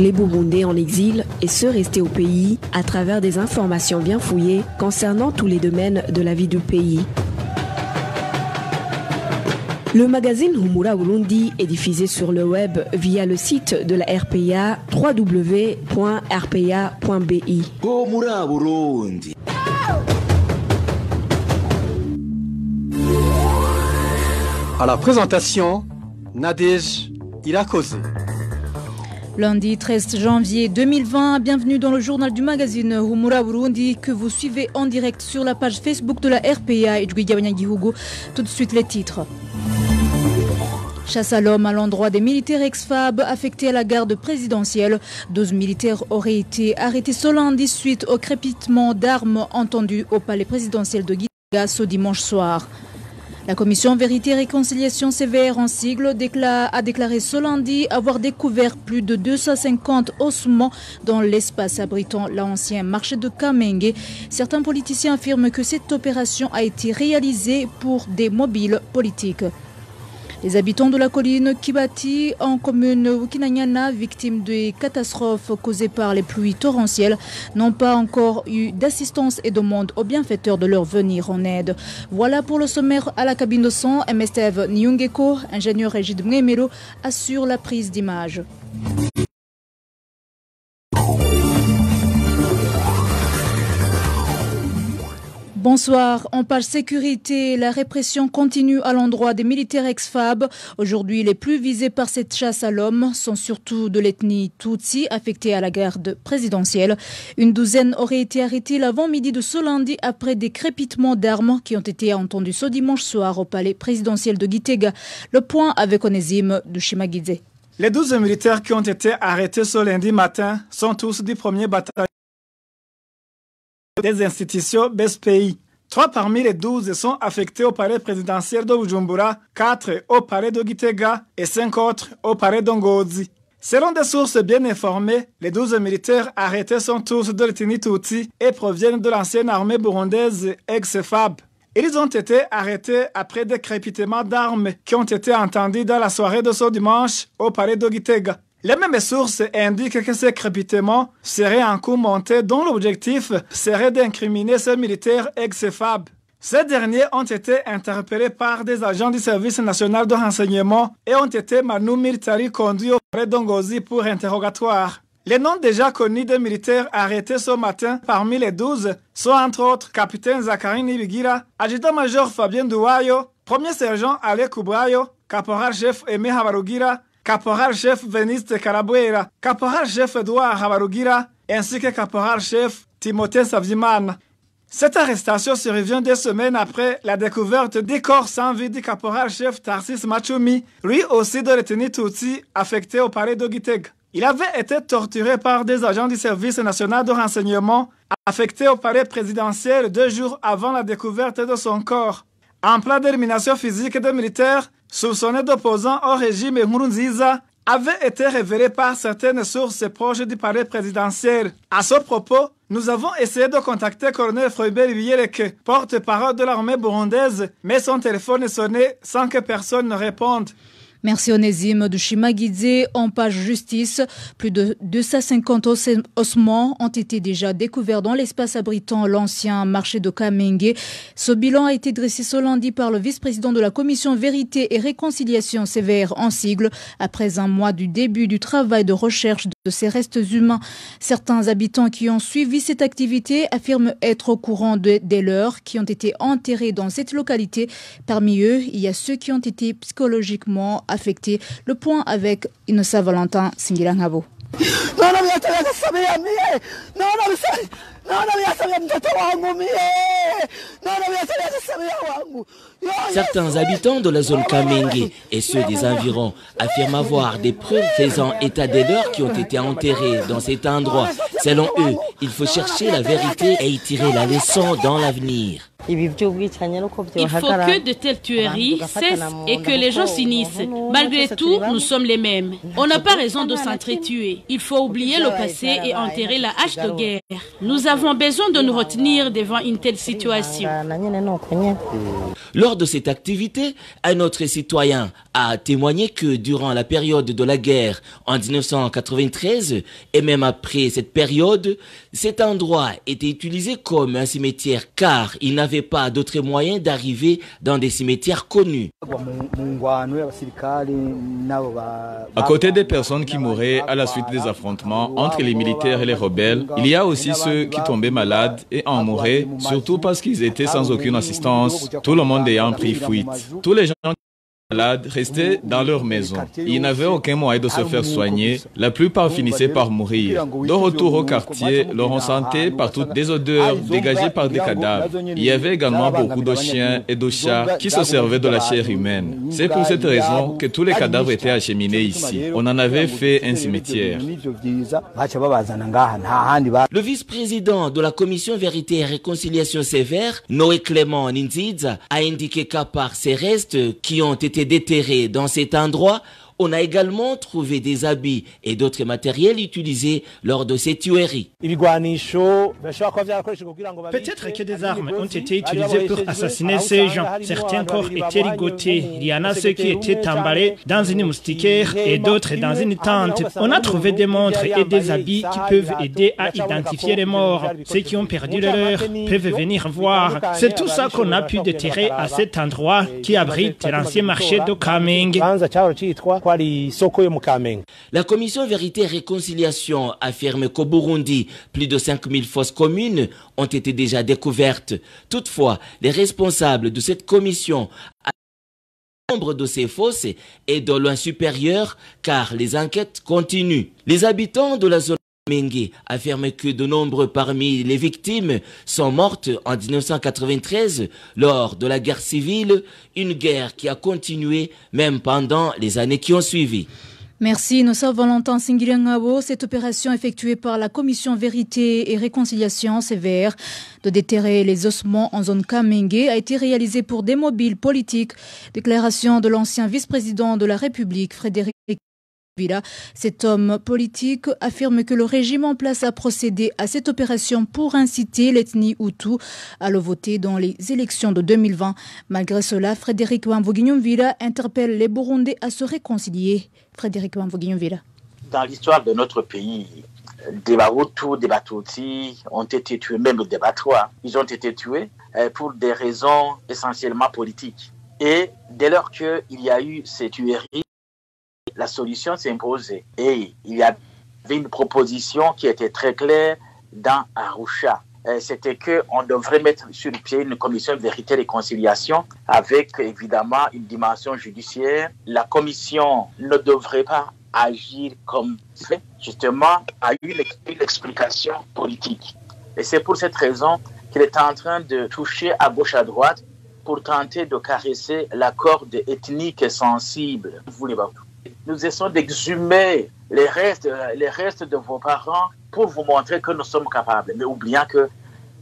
les Burundais en exil et ceux restés au pays à travers des informations bien fouillées concernant tous les domaines de la vie du pays. Le magazine Humura Burundi est diffusé sur le web via le site de la RPA www.rpa.bi. Humura Burundi. À la présentation, Nadej Irakoze. Lundi 13 janvier 2020, bienvenue dans le journal du magazine Humura Burundi que vous suivez en direct sur la page Facebook de la RPA et du Tout de suite les titres. Chasse à l'homme à l'endroit des militaires ex-FAB affectés à la garde présidentielle. 12 militaires auraient été arrêtés ce lundi suite au crépitement d'armes entendu au palais présidentiel de Guiga ce dimanche soir. La commission Vérité et Réconciliation Sévère en sigle a déclaré ce lundi avoir découvert plus de 250 ossements dans l'espace abritant l'ancien marché de Kamenge. Certains politiciens affirment que cette opération a été réalisée pour des mobiles politiques. Les habitants de la colline Kibati, en commune Wukinanyana, victimes des catastrophes causées par les pluies torrentielles, n'ont pas encore eu d'assistance et demandent aux bienfaiteurs de leur venir en aide. Voilà pour le sommaire à la cabine de son. MSTF Nyungeko, ingénieur Régide Mgemelo, assure la prise d'image. Bonsoir. On parle sécurité. La répression continue à l'endroit des militaires ex-FAB. Aujourd'hui, les plus visés par cette chasse à l'homme sont surtout de l'ethnie Tutsi, affectée à la garde présidentielle. Une douzaine auraient été arrêtés l'avant-midi de ce lundi après des crépitements d'armes qui ont été entendus ce dimanche soir au palais présidentiel de Gitega. Le point avec Onésime de Shimagidze. Les 12 militaires qui ont été arrêtés ce lundi matin sont tous du premier bataillon des institutions de pays. Trois parmi les douze sont affectés au palais présidentiel de Bujumbura, quatre au palais de Gitega et cinq autres au palais d'Ongozi. Selon des sources bien informées, les douze militaires arrêtés sont tous de l'ethnie et proviennent de l'ancienne armée burundaise ex-FAB. Ils ont été arrêtés après des crépitements d'armes qui ont été entendus dans la soirée de ce dimanche au palais de Gitega. Les mêmes sources indiquent que ces crépitements seraient un coup monté dont l'objectif serait d'incriminer ces militaires ex-FAB. Ces derniers ont été interpellés par des agents du service national de renseignement et ont été Manu Militari conduits auprès d'Ongozi pour interrogatoire. Les noms déjà connus des militaires arrêtés ce matin parmi les 12 sont entre autres capitaine Zachary Nibigira, adjudant-major Fabien Douayo, premier sergent Alec Kubrayo, caporal-chef Aimé Havarugira, Caporal Chef Veniste Carabuera, Caporal Chef Edouard Rabarugira, ainsi que Caporal Chef Timothée Saviman. Cette arrestation survient des semaines après la découverte des corps sans vie du caporal chef Tarsis Machumi, lui aussi de retenue Tutsi affecté au palais d'Ogiteg. Il avait été torturé par des agents du service national de renseignement affecté au palais présidentiel deux jours avant la découverte de son corps. En plein d'élimination physique des militaires, soupçonné d'opposants au régime Nkurunziza, avait été révélé par certaines sources proches du palais présidentiel. À ce propos, nous avons essayé de contacter Colonel Froibert Biyereke, porte-parole de l'armée burundaise, mais son téléphone sonnait sonné sans que personne ne réponde. Merci Onésime de Chimaguidze, en page justice. Plus de 250 ossements ont été déjà découverts dans l'espace abritant l'ancien marché de Kamenge. Ce bilan a été dressé ce lundi par le vice-président de la commission Vérité et Réconciliation sévère en sigle, après un mois du début du travail de recherche de ces restes humains. Certains habitants qui ont suivi cette activité affirment être au courant des leurs qui ont été enterrés dans cette localité. Parmi eux, il y a ceux qui ont été psychologiquement affecté. Le point avec Innocent Valentin Singirangabo. Non, Certains habitants de la zone Kamenge et ceux des environs affirment avoir des preuves faisant état des leurs qui ont été enterrés dans cet endroit. Selon eux, il faut chercher la vérité et y tirer la leçon dans l'avenir. Il faut que de telles tueries cessent et que les gens s'unissent. Malgré tout, nous sommes les mêmes. On n'a pas raison de s'entretuer. Il faut oublier le passé et enterrer la hache de guerre. Nous avons avons besoin de nous retenir devant une telle situation. Lors de cette activité, un autre citoyen a témoigné que durant la période de la guerre en 1993 et même après cette période, cet endroit était utilisé comme un cimetière car il n'avait pas d'autres moyens d'arriver dans des cimetières connus. À côté des personnes qui mouraient à la suite des affrontements entre les militaires et les rebelles, il y a aussi ceux qui tomber malades et en mouraient, surtout parce qu'ils étaient sans aucune assistance, tout le monde ayant pris fuite. Tous les gens malades restaient dans leur maison. Ils n'avaient aucun moyen de se faire soigner. La plupart finissaient par mourir. De retour au quartier, leur on sentait partout des odeurs dégagées par des cadavres. Il y avait également beaucoup de chiens et de chats qui se servaient de la chair humaine. C'est pour cette raison que tous les cadavres étaient acheminés ici. On en avait fait un cimetière. Le vice-président de la commission Vérité et Réconciliation Sévère, Noé Clément Ninziz, a indiqué qu'à part ces restes qui ont été déterré dans cet endroit on a également trouvé des habits et d'autres matériels utilisés lors de ces tueries. Peut-être que des armes ont été utilisées pour assassiner ah, ces gens. Certains corps étaient rigotés. Il y en a ceux qui étaient emballés dans une moustiquaire et d'autres dans une tente. Ah, on a trouvé des montres et des habits qui peuvent aider à identifier les morts. Ceux qui ont perdu leur peuvent venir voir. C'est tout ça qu'on a pu déterrer à cet endroit qui abrite l'ancien marché de Kaming. La commission Vérité et Réconciliation affirme qu'au Burundi, plus de 5000 fosses communes ont été déjà découvertes. Toutefois, les responsables de cette commission nombre de ces fosses est de loin supérieur car les enquêtes continuent. Les habitants de la zone Mengi affirme que de nombreux parmi les victimes sont mortes en 1993 lors de la guerre civile, une guerre qui a continué même pendant les années qui ont suivi. Merci, nous sommes Valentin Singilangabo. Cette opération effectuée par la Commission Vérité et Réconciliation Sévère de déterrer les ossements en zone Kamenge a été réalisée pour des mobiles politiques. Déclaration de l'ancien vice-président de la République, Frédéric cet homme politique affirme que le régime en place a procédé à cette opération pour inciter l'ethnie Hutu à le voter dans les élections de 2020. Malgré cela, Frédéric Villa interpelle les Burundais à se réconcilier. Frédéric Villa. Dans l'histoire de notre pays, des Bahutu, des Batutsi ont été tués, même des Batois. Ils ont été tués euh, pour des raisons essentiellement politiques. Et dès lors qu'il y a eu ces tueries, la solution s'est imposée Et il y avait une proposition qui était très claire dans Arusha. Euh, c'était qu'on devrait mettre sur pied une commission de vérité et réconciliation avec évidemment une dimension judiciaire. La commission ne devrait pas agir comme fait, justement, a eu une explication politique. Et c'est pour cette raison qu'il est en train de toucher à gauche à droite pour tenter de caresser la corde ethnique sensible. Vous voulez nous essayons d'exhumer les restes, les restes de vos parents pour vous montrer que nous sommes capables. Mais oublions que,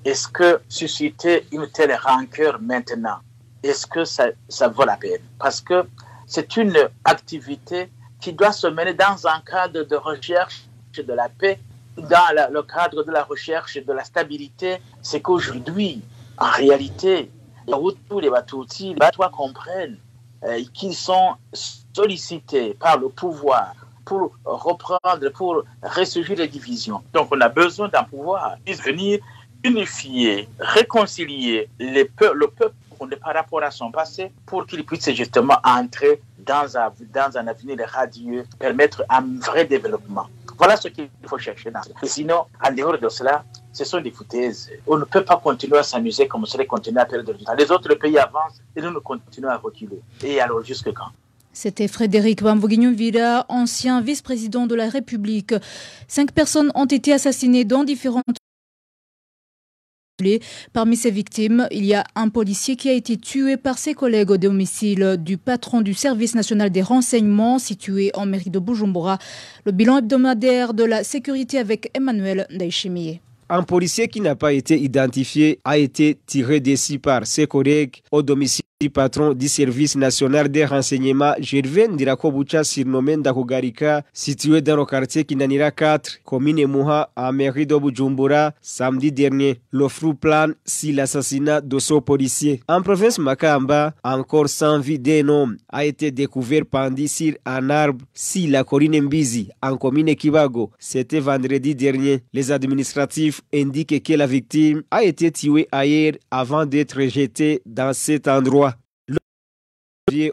est-ce que susciter une telle rancœur maintenant, est-ce que ça, ça vaut la peine Parce que c'est une activité qui doit se mener dans un cadre de recherche de la paix, dans le cadre de la recherche de la stabilité. C'est qu'aujourd'hui, en réalité, les bateaux les les Batois comprennent euh, qu'ils sont sollicité par le pouvoir pour reprendre, pour ressurgir les divisions. Donc on a besoin d'un pouvoir qui venir unifier, réconcilier les le peuple par rapport à son passé pour qu'il puisse justement entrer dans un, dans un avenir radieux, permettre un vrai développement. Voilà ce qu'il faut chercher. Sinon, en dehors de cela, ce sont des foutaises. On ne peut pas continuer à s'amuser comme on serait continué à perdre du temps. Les autres pays avancent et nous, nous continuons à reculer. Et alors, jusque quand c'était Frédéric Bamboguignon-Villa, ancien vice-président de la République. Cinq personnes ont été assassinées dans différentes Parmi ces victimes, il y a un policier qui a été tué par ses collègues au domicile du patron du service national des renseignements situé en mairie de Bujumbura. Le bilan hebdomadaire de la sécurité avec Emmanuel Daichimi. Un policier qui n'a pas été identifié a été tiré d'ici par ses collègues au domicile du patron du service national des renseignements Gervin Dirakobucha, surnommé Ndakugarika situé dans le quartier Kinanira 4 commune Mouha à mairie de samedi dernier le flou plane si l'assassinat de ce policier en province Makamba encore sans vie d'un homme a été découvert pendu sur un arbre si la corine Mbizi en commune Kibago c'était vendredi dernier les administratifs indiquent que la victime a été tuée ailleurs avant d'être jetée dans cet endroit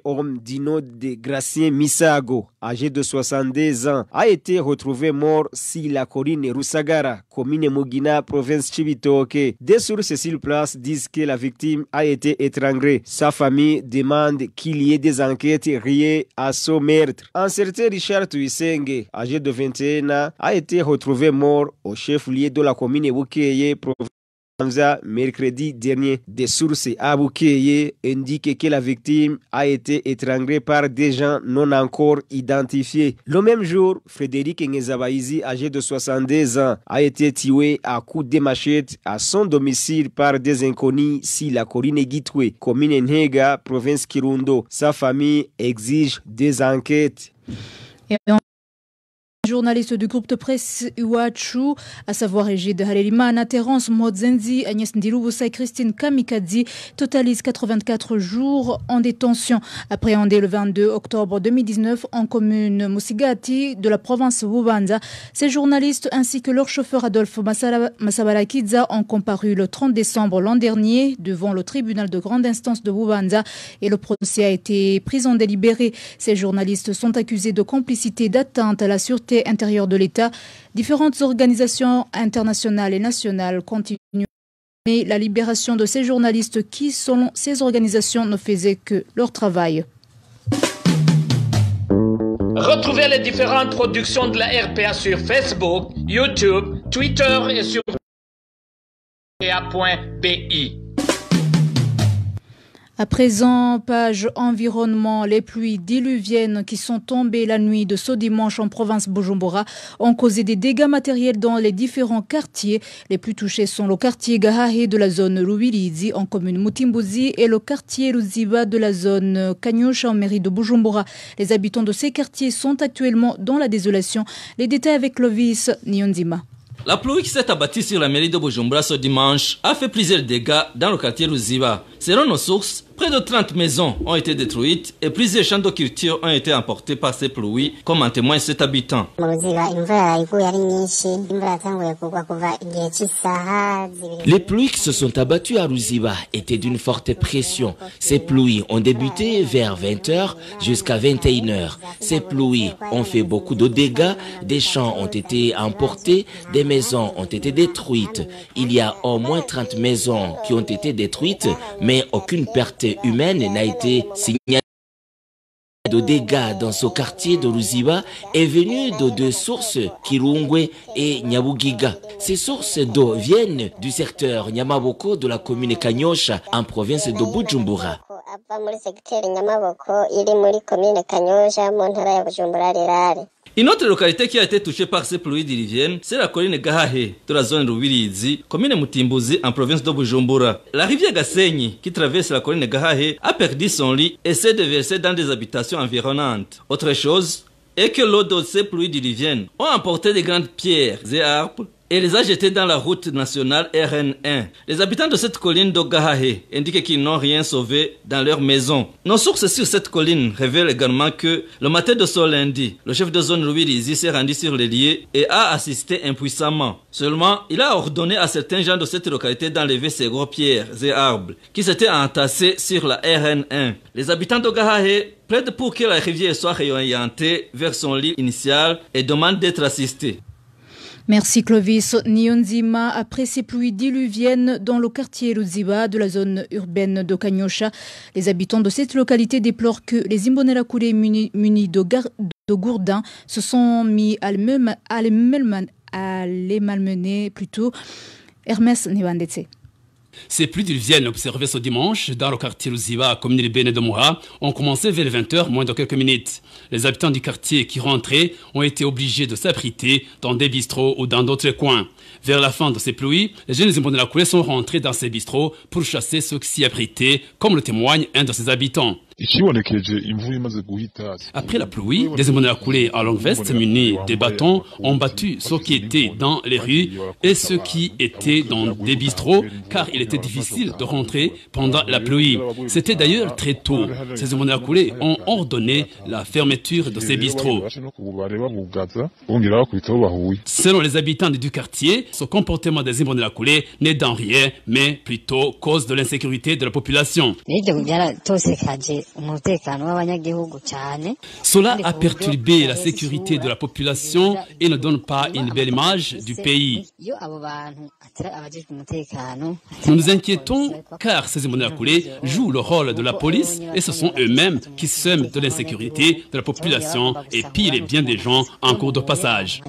homme Dino de Gracien Misago, âgé de 72 ans, a été retrouvé mort si la colline Rusagara, commune Mugina, province Chibitoke. Des sources sur place disent que la victime a été étranglée. Sa famille demande qu'il y ait des enquêtes liées à son meurtre. Un certain Richard Tuisenge, âgé de 21 ans, a été retrouvé mort au chef-lieu de la commune Wukeye, province mercredi dernier. Des sources abouquées indiquent que la victime a été étranglée par des gens non encore identifiés. Le même jour, Frédéric Ngezabaizi, âgé de 72 ans, a été tué à coups de machette à son domicile par des inconnus si la colline Gitwe, commune Nhega, province Kirundo. Sa famille exige des enquêtes journalistes du groupe de presse Uachu, à savoir Égide Halelimana, Terence Mozenzi, Agnès Ndilouboussa et Christine Kamikadzi, totalisent 84 jours en détention, appréhendés le 22 octobre 2019 en commune Musigati de la province Wubanza. Ces journalistes ainsi que leur chauffeur Adolphe Masabalakidza ont comparu le 30 décembre l'an dernier devant le tribunal de grande instance de Wubanza et le procès a été pris en délibéré. Ces journalistes sont accusés de complicité d'atteinte à la sûreté intérieure de l'État, différentes organisations internationales et nationales continuent mais la libération de ces journalistes qui, selon ces organisations, ne faisaient que leur travail. Retrouvez les différentes productions de la RPA sur Facebook, YouTube, Twitter et sur rpa.bi. À présent, page environnement, les pluies diluviennes qui sont tombées la nuit de ce dimanche en province Bujumbura ont causé des dégâts matériels dans les différents quartiers. Les plus touchés sont le quartier Gahahe de la zone Ruwilizi en commune Mutimbuzi et le quartier Ruziba de la zone Kanyosha en mairie de Bujumbura. Les habitants de ces quartiers sont actuellement dans la désolation. Les détails avec Lovis Nyonzima. La pluie qui s'est abattue sur la mairie de Bujumbura ce dimanche a fait plusieurs dégâts dans le quartier Ruziba. Selon nos sources, près de 30 maisons ont été détruites et plusieurs champs de culture ont été emportés par ces pluies, comme en témoigne cet habitant. Les pluies qui se sont abattues à Ruziba étaient d'une forte pression. Ces pluies ont débuté vers 20h jusqu'à 21h. Ces pluies ont fait beaucoup de dégâts, des champs ont été emportés, des maisons ont été détruites. Il y a au moins 30 maisons qui ont été détruites, mais mais aucune perte humaine n'a été signalée de dégâts dans ce quartier de Ruziba est venu de deux sources, Kirungwe et Nyabugiga. Ces sources d'eau viennent du secteur Nyamaboko de la commune Kanyosha en province de Bujumbura. Une autre localité qui a été touchée par ces pluies diluviennes, c'est la colline Gahahe, de la zone de Rubirizi, commune Mutimbuzi, en province de Bujumbura. La rivière Gasegni, qui traverse la colline Gahahe, a perdu son lit et s'est déversée dans des habitations environnantes. Autre chose est que l'eau de ces pluies diluviennes ont emporté des grandes pierres et arbres les a jetés dans la route nationale RN1. Les habitants de cette colline d'Ogahahe indiquent qu'ils n'ont rien sauvé dans leur maison. Nos sources sur cette colline révèlent également que le matin de ce lundi, le chef de zone Louis Lizy s'est rendu sur les lieux et a assisté impuissamment. Seulement, il a ordonné à certains gens de cette localité d'enlever ces gros pierres et arbres qui s'étaient entassés sur la RN1. Les habitants d'Ogahahe plaident pour que la rivière soit réorientée vers son lit initial et demandent d'être assistés. Merci Clovis Nyonzima. Après ces pluies diluviennes dans le quartier Ruziba de la zone urbaine de Kanyosha, les habitants de cette localité déplorent que les Imbonerakure munis, de, de, gourdins se sont mis à les, malmener plutôt. Hermès Nyonzima. Ces pluies viennent observer ce dimanche dans le quartier Luziba, commune de Béné de ont commencé vers 20h, moins de quelques minutes. Les habitants du quartier qui rentraient ont été obligés de s'abriter dans des bistrots ou dans d'autres coins. Vers la fin de ces pluies, les jeunes de la coulée sont rentrés dans ces bistrots pour chasser ceux qui s'y abritaient, comme le témoigne un de ses habitants. Après la pluie, des hommes accoulés à Longvest munis des bâtons ont battu ceux qui étaient dans les rues et ceux qui étaient dans des bistrots car il était difficile de rentrer pendant la pluie. C'était d'ailleurs très tôt. Ces hommes ont ordonné la fermeture de ces bistrots. Selon les habitants du quartier, ce comportement des hommes couler n'est dans rien, mais plutôt cause de l'insécurité de la population cela a perturbé la sécurité de la population et ne donne pas une belle image du pays nous nous inquiétons car ces immunacurés jouent le rôle de la police et ce sont eux-mêmes qui sèment de l'insécurité de la population et pillent les biens des gens en cours de passage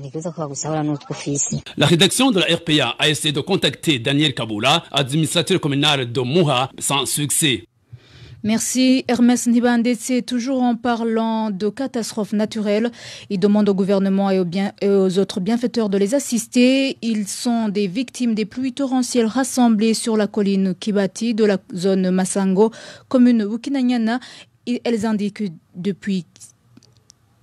la rédaction de la RPA a essayé de contacter Daniel Kaboula administrateur communal de Mouha sans succès Merci Hermès Nibandetse. Toujours en parlant de catastrophes naturelles, il demande au gouvernement et aux, bien, aux, autres bienfaiteurs de les assister. Ils sont des victimes des pluies torrentielles rassemblées sur la colline Kibati de la zone Massango, commune Wukinanyana. elles indiquent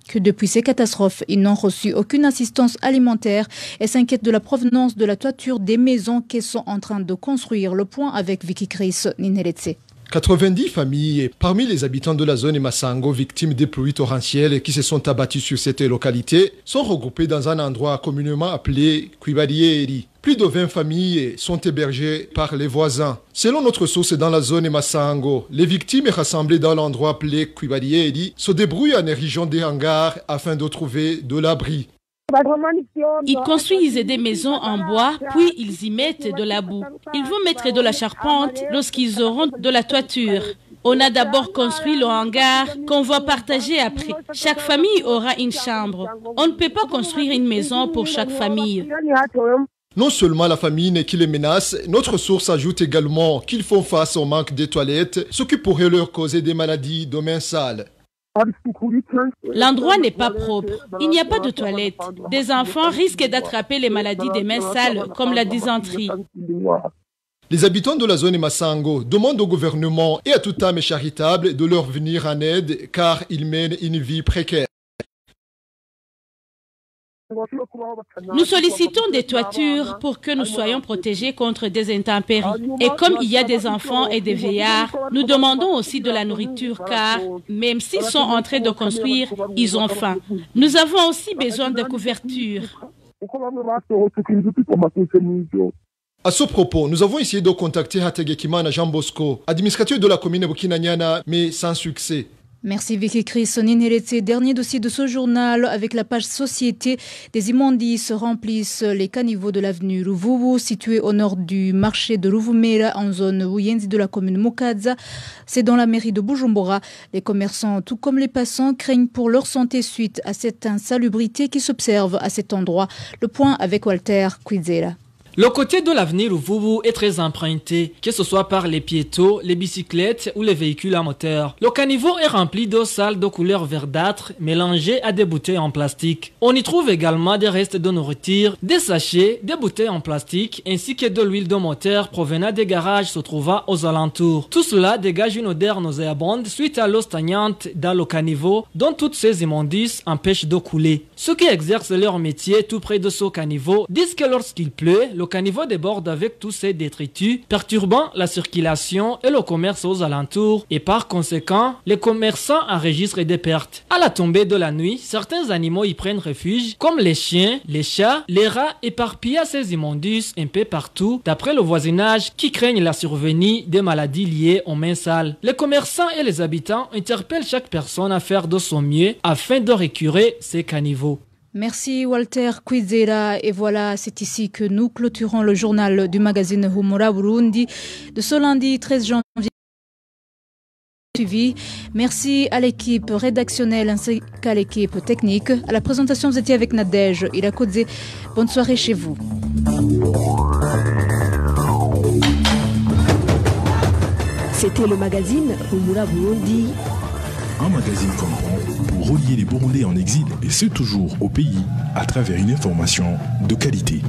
que depuis ces catastrophes, ils n'ont reçu aucune assistance alimentaire et s'inquiètent de la provenance de la toiture des maisons qu'elles sont en train de construire. Le point avec Vicky Chris Nineletse. 90 familles parmi les habitants de la zone Massango victimes des pluies torrentielles qui se sont abattues sur cette localité sont regroupées dans un endroit communément appelé Kuibarieri. Plus de 20 familles sont hébergées par les voisins. Selon notre source dans la zone Massango, les victimes rassemblées dans l'endroit appelé Kuibarieri se débrouillent en érigeant des hangars afin de trouver de l'abri. Ils construisent des maisons en bois, puis ils y mettent de la boue. Ils vont mettre de la charpente lorsqu'ils auront de la toiture. On a d'abord construit le hangar qu'on va partager après. Chaque famille aura une chambre. On ne peut pas construire une maison pour chaque famille. Non seulement la famine qui les menace, notre source ajoute également qu'ils font face au manque des toilettes, ce qui pourrait leur causer des maladies de sales. L'endroit n'est pas propre. Il n'y a pas de toilette. Des enfants risquent d'attraper les maladies des mains sales, comme la dysenterie. Les habitants de la zone Massango demandent au gouvernement et à toute âme charitable de leur venir en aide car ils mènent une vie précaire. Nous sollicitons des toitures pour que nous soyons protégés contre des intempéries. Et comme il y a des enfants et des vieillards, nous demandons aussi de la nourriture car même s'ils sont en train de construire, ils ont faim. Nous avons aussi besoin de couverture. À ce propos, nous avons essayé de contacter Hategekimana Jean Bosco, administrateur de la commune de Bukinanyana, mais sans succès. Merci Vicky Chris. On dernier dossier de ce journal avec la page Société. Des immondices remplissent les caniveaux de l'avenue Louvou, située au nord du marché de Ruvumera, en zone Wuyenzi de la commune Mukadza. C'est dans la mairie de Bujumbura. Les commerçants, tout comme les passants, craignent pour leur santé suite à cette insalubrité qui s'observe à cet endroit. Le point avec Walter Quizela. Le côté de l'avenir vous est très emprunté, que ce soit par les piétons, les bicyclettes ou les véhicules à moteur. Le caniveau est rempli d'eau sale de couleur verdâtre mélangée à des bouteilles en plastique. On y trouve également des restes de nourriture, des sachets, des bouteilles en plastique ainsi que de l'huile de moteur provenant des garages se trouvant aux alentours. Tout cela dégage une odeur nauséabonde suite à l'eau stagnante dans le caniveau dont toutes ces immondices empêchent de couler. Ceux qui exercent leur métier tout près de ce caniveau disent que lorsqu'il pleut, le caniveau déborde avec tous ses détritus, perturbant la circulation et le commerce aux alentours, et par conséquent, les commerçants enregistrent des pertes. À la tombée de la nuit, certains animaux y prennent refuge, comme les chiens, les chats, les rats éparpillés ces immondices un peu partout, d'après le voisinage qui craignent la survenue des maladies liées aux mains sales. Les commerçants et les habitants interpellent chaque personne à faire de son mieux afin de récurer ces caniveaux. Merci Walter Quizera. Et voilà, c'est ici que nous clôturons le journal du magazine Humura Burundi de ce lundi 13 janvier. Merci à l'équipe rédactionnelle ainsi qu'à l'équipe technique. À la présentation, vous étiez avec Nadège Irakodze. Bonne soirée chez vous. C'était le magazine Humura Burundi. Un magazine relier les Burundais en exil, et ce toujours au pays, à travers une information de qualité.